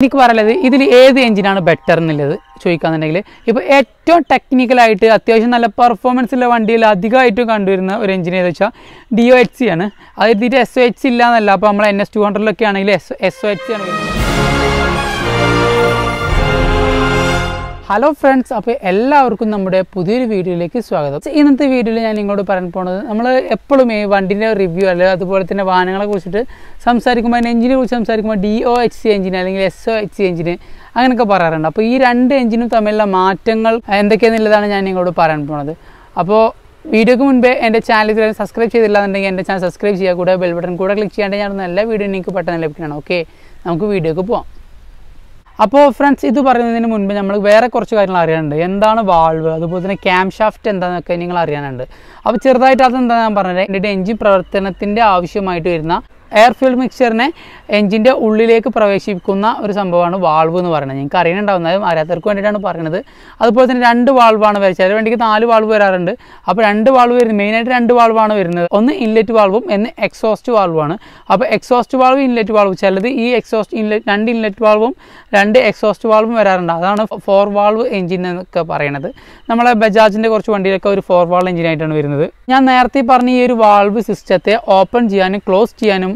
എനിക്ക് പറയുന്നത് ഇതിൽ ഏത് എഞ്ചിനാണ് ബെറ്റർ എന്നുള്ളത് ചോദിക്കാന്നുണ്ടെങ്കിൽ ഇപ്പോൾ ഏറ്റവും ടെക്നിക്കലായിട്ട് അത്യാവശ്യം നല്ല പെർഫോമൻസ് ഉള്ള വണ്ടിയിൽ അധികമായിട്ട് കണ്ടുവരുന്ന ഒരു എഞ്ചിൻ ഏതെന്ന് വെച്ചാൽ ഡി ഒ എച്ച് സി ആണ് അതായത് ഇതിൻ്റെ എസ് ഒ എച്ച് ഇല്ല എന്നല്ല അപ്പോൾ നമ്മൾ എൻ എസ് ടു ഹൺഡ്രഡിലൊക്കെ ആണെങ്കിൽ S S O H C ആണ് ഹലോ ഫ്രണ്ട്സ് അപ്പോൾ എല്ലാവർക്കും നമ്മുടെ പുതിയൊരു വീഡിയോയിലേക്ക് സ്വാഗതം ഇന്നത്തെ വീഡിയോയിൽ ഞാൻ നിങ്ങളോട് പറയാൻ പോണത് നമ്മൾ എപ്പോഴും ഈ വണ്ടിന്റെ റിവ്യൂ അല്ലെങ്കിൽ അതുപോലെ തന്നെ വാഹനങ്ങളെ കുറിച്ചിട്ട് സംസാരിക്കുമ്പോൾ എഞ്ചിനെ കുറിച്ച് സംസാരിക്കുമ്പോൾ D O H C engine അല്ലെങ്കിൽ S O H C engine അങ്ങനെയൊക്കെ പറയാറുണ്ട് അപ്പോൾ ഈ രണ്ട് എഞ്ചിനും തമ്മിലുള്ള മാറ്റങ്ങൾ എന്തൊക്കെയാണെന്നുള്ളതാണ് ഞാൻ നിങ്ങളോട് പറയാൻ പോണത് അപ്പോൾ വീഡിയോക്ക് മുൻപേ എൻ്റെ ചാനൽ ഇതുവരെ സബ്സ്ക്രൈബ് ചെയ്തില്ലാന്നുണ്ടെങ്കിൽ എൻ്റെ ചാനൽ സബ്സ്ക്രൈബ് ചെയ്യുക കൂടെ ബെൽ ബട്ടൺ കൂടെ ക്ലിക്ക് ചെയ്യാണ്ട് ഞാൻ നല്ല വീഡിയോ നിങ്ങൾക്ക് പെട്ടെന്ന് ലഭിക്കണം ഓക്കെ നമുക്ക് വീഡിയോക്ക് പോവാം അപ്പോൾ ഫ്രണ്ട്സ് ഇത് പറയുന്നതിന് മുൻപ് നമ്മൾ വേറെ കുറച്ച് കാര്യങ്ങൾ അറിയാനുണ്ട് എന്താണ് വാൾവ് അതുപോലെ തന്നെ ക്യാം ഷാഫ്റ്റ് എന്താണെന്നൊക്കെ നിങ്ങൾ അറിയാനുണ്ട് അപ്പോൾ ചെറുതായിട്ട് അതെന്താ ഞാൻ പറഞ്ഞത് എൻ്റെ എൻജിൻ പ്രവർത്തനത്തിൻ്റെ ആവശ്യമായിട്ട് വരുന്ന എയർ ഫീൽഡ് മിക്സ്ചറിനെ എഞ്ചിൻ്റെ ഉള്ളിലേക്ക് പ്രവേശിക്കുന്ന ഒരു സംഭവമാണ് വാൾവ് എന്ന് പറയുന്നത് നിങ്ങൾക്ക് അറിയണുണ്ടാവുന്നത് അറിയാത്തവർക്ക് വേണ്ടിയിട്ടാണ് പറയുന്നത് അതുപോലെ തന്നെ രണ്ട് വാൾവാണ് വരച്ചത് ചില വണ്ടിക്ക് നാല് വാൾവ് വരാറുണ്ട് അപ്പോൾ രണ്ട് വാൾവ് വരുന്നത് മെയിനായിട്ട് രണ്ട് വാൾവാണ് വരുന്നത് ഒന്ന് ഇൻലെറ്റ് വാൾവും എന്ന് എക്സോസ്റ്റ് വാൾവാണ് അപ്പോൾ എക്സോസ്റ്റ് വാൾവ് ഇൻലെറ്റ് വാൾവ് ചിലത് ഈ എക്സോസ്റ്റ് ഇൻലെറ്റ് രണ്ട് ഇൻലെറ്റ് വാൾവും രണ്ട് എക്സോസ്റ്റ് വാൾവും വരാറുണ്ട് അതാണ് ഫോർ വാൾവ് എഞ്ചിൻ എന്നൊക്കെ പറയണത് നമ്മളെ ബജാജിൻ്റെ കുറച്ച് വണ്ടിയിലൊക്കെ ഒരു ഫോർ വാൾ എഞ്ചിനായിട്ടാണ് വരുന്നത് ഞാൻ നേരത്തെ പറഞ്ഞ ഈ ഒരു വാൾവ് സിസ്റ്റത്തെ ഓപ്പൺ ചെയ്യാനും ക്ലോസ് ചെയ്യാനും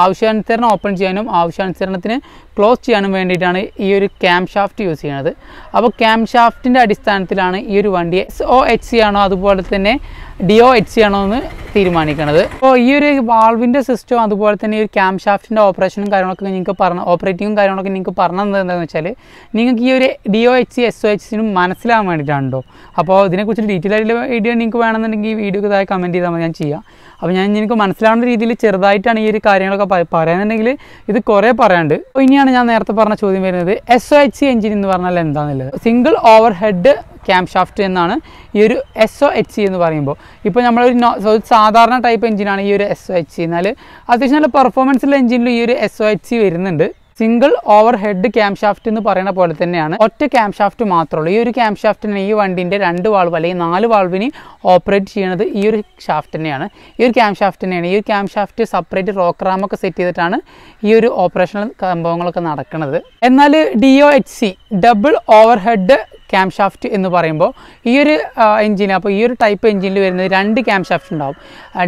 ആവശ്യാനുസരണം ഓപ്പൺ ചെയ്യാനും ആവശ്യാനുസരണത്തിന് ക്ലോസ് ചെയ്യാനും വേണ്ടിയിട്ടാണ് ഈ ഒരു ക്യാം ഷാഫ്റ്റ് യൂസ് ചെയ്യുന്നത് അപ്പോൾ ക്യാം ഷാഫ്റ്റിൻ്റെ അടിസ്ഥാനത്തിലാണ് ഈ ഒരു വണ്ടി എസ് ഒ എച്ച് സി ആണോ അതുപോലെ തന്നെ ഡി ഒ എച്ച് സി ആണോ എന്ന് തീരുമാനിക്കുന്നത് അപ്പോൾ ഈ ഒരു വാൾവിൻ്റെ സിസ്റ്റം അതുപോലെ തന്നെ ഈ ഒരു ക്യാം ഷാഫ്റ്റിൻ്റെ ഓപ്പറേഷനും കാര്യങ്ങളൊക്കെ നിങ്ങൾക്ക് പറഞ്ഞ ഓപ്പറേറ്റിങ്ങും കാര്യങ്ങളൊക്കെ നിങ്ങൾക്ക് പറഞ്ഞു തന്നത് എന്താണെന്ന് വെച്ചാൽ നിങ്ങൾക്ക് ഈ ഒരു D O H C S O H സിനും മനസ്സിലാവാൻ വേണ്ടിയിട്ടാണല്ലോ അപ്പോൾ ഇതിനെക്കുറിച്ച് ഡീറ്റെയിൽ ആയിട്ടുള്ള വീഡിയോ നിങ്ങൾക്ക് വേണമെന്നുണ്ടെങ്കിൽ ഈ വീഡിയോക്ക് ഇതായി കമൻറ്റ് ചെയ്താൽ മതി ഞാൻ ചെയ്യാം അപ്പോൾ ഞാൻ നിങ്ങൾക്ക് മനസ്സിലാവുന്ന രീതിയിൽ ചെറുതായിട്ടാണ് ഈ ഒരു കാര്യങ്ങളൊക്കെ എന്നൊക്കെ പറയാനുണ്ടെങ്കിൽ ഇത് കുറേ പറയാണ്ട് ഇനിയാണ് ഞാൻ നേരത്തെ പറഞ്ഞ ചോദ്യം വരുന്നത് എസ് ഒ എച്ച് എഞ്ചിൻ എന്ന് പറഞ്ഞാൽ എന്താണെന്നുള്ളത് single overhead camshaft എന്നാണ് ഈ ഒരു എസ് ഒ എച്ച് എന്ന് പറയുമ്പോൾ ഇപ്പോൾ നമ്മളൊരു സാധാരണ ടൈപ്പ് എഞ്ചിനാണ് ഈ ഒരു എസ് ഒ എച്ച് എന്നാൽ അത്യാവശ്യം നല്ല ഉള്ള എഞ്ചിനിൽ ഈ ഒരു എസ് ഒ എച്ച് വരുന്നുണ്ട് single overhead camshaft എന്ന് പറയുന്ന പോലെ തന്നെയാണ് ഒറ്റ ക്യാം ഷാഫ്റ്റ് മാത്രമുള്ളൂ ഈ ഒരു ക്യാം ഷാഫ്റ്റിന് ഈ വണ്ടിൻ്റെ രണ്ട് വാൾവ് അല്ലെങ്കിൽ നാല് വാൾവിന് ഓപ്പറേറ്റ് ചെയ്യുന്നത് ഈ ഒരു ഷാഫ്റ്റിനെയാണ് ഈ ഒരു ക്യാം ഷാഫ്റ്റിനെയാണ് ഈ ഒരു ക്യാം ഷാഫ്റ്റ് സെപ്പറേറ്റ് റോക്ക് റാമൊക്കെ സെറ്റ് ചെയ്തിട്ടാണ് ഈ ഒരു ഓപ്പറേഷണൽ സംഭവങ്ങളൊക്കെ നടക്കുന്നത് എന്നാൽ D O H C double overhead camshaft എന്ന് പറയുമ്പോൾ ഈ ഒരു എഞ്ചിൻ അപ്പോൾ ഈ ഒരു ടൈപ്പ് എഞ്ചിനിൽ വരുന്നത് രണ്ട് ക്യാം ഷാഫ്റ്റ് ഉണ്ടാവും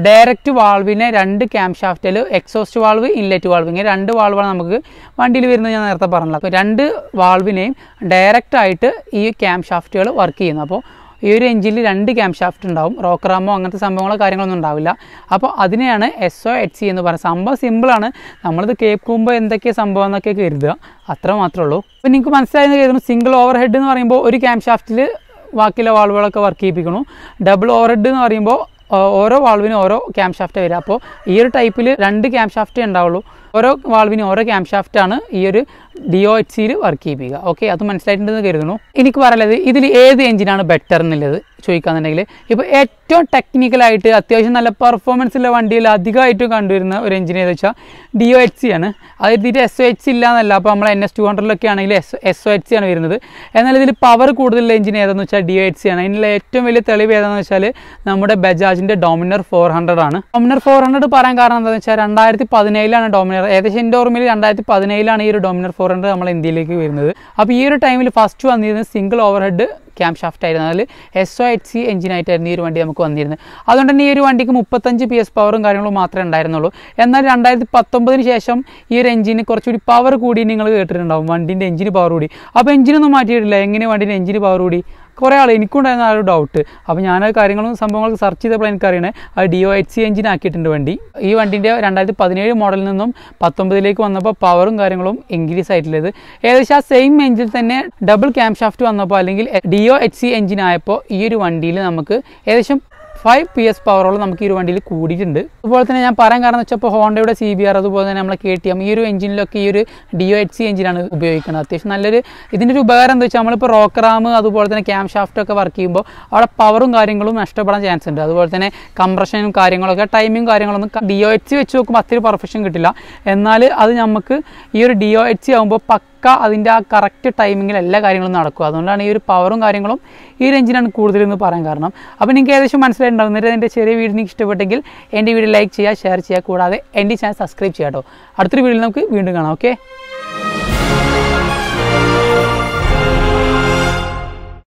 ഡയറക്റ്റ് വാൾവിനെ രണ്ട് ക്യാം ഷാഫ്റ്റിൽ എക്സോസ്റ്റ് വാൾവ് ഇൻലെറ്റ് വാൾവ് ഇങ്ങനെ രണ്ട് വാൾവാണ് നമുക്ക് വണ്ടിയിൽ വരുന്നത് ഞാൻ നേരത്തെ പറഞ്ഞത് അപ്പോൾ രണ്ട് വാൾവിനെയും ഡയറക്റ്റായിട്ട് ഈ ക്യാം ഷാഫ്റ്റുകൾ വർക്ക് ചെയ്യുന്നു അപ്പോൾ ഈ ഒരു എഞ്ചിനിൽ രണ്ട് ക്യാം ഷാഫ്റ്റ് ഉണ്ടാവും റോക്കറാമോ അങ്ങനത്തെ സംഭവങ്ങളോ കാര്യങ്ങളൊന്നും ഉണ്ടാവില്ല അപ്പോൾ അതിനെയാണ് എസ് ഒ എച്ച് സി എന്ന് പറയുന്നത് സംഭവം സിമ്പിളാണ് നമ്മളിത് കേൾക്കുമ്പോൾ എന്തൊക്കെയാണ് സംഭവം എന്നൊക്കെ കരുതുക അത്ര മാത്രമേ ഉള്ളൂ അപ്പോൾ നിങ്ങൾക്ക് മനസ്സിലായെന്ന് കരുതുന്നു സിംഗിൾ ഓവർ ഹെഡ് എന്ന് പറയുമ്പോൾ ഒരു ക്യാം ഷാഫ്റ്റിൽ ബാക്കിയുള്ള വാൾവുകളൊക്കെ വർക്ക് ചെയ്യിപ്പിക്കണം ഡബിൾ ഓവർ ഹെഡ് എന്ന് പറയുമ്പോൾ ഓരോ വാൾവിനും ഓരോ ക്യാം ഷാഫ്റ്റ് വരിക അപ്പോൾ ഈ ഒരു ടൈപ്പിൽ രണ്ട് ക്യാം ഷാഫ്റ്റേ ഉണ്ടാവുള്ളൂ ഓരോ വാൾവിനും ഓരോ ക്യാം ആണ് ഈ ഒരു ഡി ഒ എച്ച് സിയിൽ വർക്ക് ചെയ്യിപ്പിക്കുക ഓക്കെ അത് മനസ്സിലായിട്ടുണ്ടെന്ന് കരുതുന്നു എനിക്ക് പറയുന്നത് ഇതിൽ ഏത് എഞ്ചിനാണ് ബെറ്റർ എന്നുള്ളത് ചോദിക്കാന്നുണ്ടെങ്കിൽ ഇപ്പോൾ ഏറ്റവും ടെക്നിക്കലായിട്ട് അത്യാവശ്യം നല്ല പെർഫോമൻസ് ഉള്ള വണ്ടിയിൽ അധികമായിട്ടും കണ്ടുവരുന്ന ഒരു എഞ്ചിൻ ഏതെന്ന് വെച്ചാൽ ഡി ഒ എച്ച് സി ആണ് എഴുതിയിട്ട് എസ് ഒ എച്ച് സി ഇല്ലാന്നല്ല അപ്പോൾ നമ്മൾ എൻ എസ് ടു ഹൺഡ്രഡിലൊക്കെ ആണെങ്കിൽ S S O H C ആണ് വരുന്നത് എന്നാൽ ഇതിൽ പവർ കൂടുതലുള്ള എഞ്ചിൻ ഏതെന്ന് വെച്ചാൽ ഡി ഒ എച്ച് സി ആണ് അതിനുള്ള ഏറ്റവും വലിയ തെളിവ് ഏതാണെന്ന് വെച്ചാൽ നമ്മുടെ ബജാജിൻ്റെ ഡോമിനർ ഫോർ ഹൺഡ്രഡ് ആണ് ഡോമിനർ ഫോർ ഹൺഡ്രഡ് പറയാൻ കാരണം എന്താണെന്ന് വെച്ചാൽ രണ്ടായിരത്തി പതിനേഴിലാണ് ഡോമിനർ ഏകദേശം എൻ്റെ ഓർമ്മയിൽ രണ്ടായിരത്തി പതിനേഴിലാണ് ഈ ഒരു ഡോമിനർ ഫോർ ഹൺഡ്രഡ് നമ്മൾ ഇന്ത്യയിലേക്ക് വരുന്നത് അപ്പോൾ ഈ ഒരു ടൈമിൽ ഫസ്റ്റ് വന്നിരുന്നത് സിംഗിൾ ഓവർഹെഡ് ക്യാം ഷാഫ്റ്റ് ആയിരുന്നു അതിൽ എസ് ഒ എച്ച് സി എഞ്ചിനായിട്ടായിരുന്നു ഈ ഒരു വണ്ടി നമുക്ക് വന്നിരുന്നത് അതുകൊണ്ട് തന്നെ ഈ ഒരു വണ്ടിക്ക് മുപ്പത്തഞ്ച് പി എസ് പവറും കാര്യങ്ങളും മാത്രമേ ഉണ്ടായിരുന്നുള്ളൂ എന്നാൽ രണ്ടായിരത്തി പത്തൊമ്പതിന് ശേഷം ഈ ഒരു എഞ്ചിന് കുറച്ചുകൂടി പവർ കൂടി നിങ്ങൾ കേട്ടിട്ടുണ്ടാവും വണ്ടിൻ്റെ എഞ്ചിന് പവർ കൂടി അപ്പോൾ എഞ്ചിനൊന്നും മാറ്റിയിട്ടില്ല എങ്ങനെ വണ്ടിൻ്റെ എഞ്ചിന് പവർ കൂടി കുറേ ആൾ എനിക്കുണ്ടായിരുന്ന ആ ഒരു ഡൗട്ട് അപ്പോൾ ഞാൻ കാര്യങ്ങളും സംഭവങ്ങളൊക്കെ സെർച്ച് ചെയ്തപ്പോൾ എനിക്കറിയണേ അത് D O H C engine ആക്കിയിട്ടുണ്ട് വണ്ടി ഈ വണ്ടിൻ്റെ രണ്ടായിരത്തി പതിനേഴ് മോഡലിൽ നിന്നും പത്തൊമ്പതിലേക്ക് വന്നപ്പോൾ പവറും കാര്യങ്ങളും ഇൻക്രീസ് ആയിട്ടുള്ളത് ഏകദേശം ആ സെയിം എഞ്ചിൽ തന്നെ ഡബിൾ ക്യാം ഷാഫ്റ്റ് വന്നപ്പോൾ അല്ലെങ്കിൽ D O H C engine ആയപ്പോൾ ഈ ഒരു വണ്ടിയിൽ നമുക്ക് ഏകദേശം ഫൈവ് പി എസ് പവറോളം നമുക്ക് ഈ ഒരു വണ്ടിയിൽ കൂടിയിട്ടുണ്ട് അതുപോലെ തന്നെ ഞാൻ പറയാൻ കാരണം വെച്ചാൽ ഇപ്പോൾ ഹോണ്ടയുടെ സി ബി ആർ അതുപോലെ തന്നെ നമ്മളെ കെ ടി എം ഈ ഒരു എഞ്ചിനിലൊക്കെ ഈ ഒരു ഡി ഒ എച്ച് സി എഞ്ചിനാണ് ഉപയോഗിക്കുന്നത് അത്യാവശ്യം നല്ലൊരു ഇതിൻ്റെ ഒരു ഉപകാരം എന്താ വെച്ചാൽ നമ്മളിപ്പോൾ റോക്കറാം അതുപോലെ തന്നെ ക്യാം ഷാഫ്റ്റൊക്കെ വർക്ക് ചെയ്യുമ്പോൾ അവിടെ പവറും കാര്യങ്ങളും നഷ്ടപ്പെടാൻ ചാൻസ് ഉണ്ട് അതുപോലെ തന്നെ കംപ്രഷനും കാര്യങ്ങളൊക്കെ ടൈമും കാര്യങ്ങളൊന്നും ഡി ഒ എച്ച് സി വെച്ച് നോക്കുമ്പോൾ അത്ര പെർഫെക്ഷൻ കിട്ടില്ല എന്നാൽ അത് നമുക്ക് ഈ ഒരു ഡി ഒ എച്ച് സി ആകുമ്പോൾ പക്ക പക്ക അതിൻ്റെ ആ കറക്റ്റ് ടൈമിങ്ങിൽ എല്ലാ കാര്യങ്ങളും നടക്കുക അതുകൊണ്ടാണ് ഈ ഒരു പവറും കാര്യങ്ങളും ഈ റേഞ്ചിനാണ് കൂടുതലെന്ന് പറയാൻ കാരണം അപ്പോൾ നിങ്ങൾക്ക് ഏകദേശം മനസ്സിലായിട്ടുണ്ടാവും എന്നിട്ട് എൻ്റെ ചെറിയ വീഡിയോ നിങ്ങൾക്ക് ഇഷ്ടപ്പെട്ടെങ്കിൽ എൻ്റെ വീഡിയോ ലൈക്ക് ചെയ്യുക ഷെയർ ചെയ്യുക കൂടാതെ എൻ്റെ ചാനൽ സബ്സ്ക്രൈബ് ചെയ്യാം കേട്ടോ അടുത്തൊരു വീഡിയോയിൽ നമുക്ക് വീണ്ടും കാണാം ഓക്കെ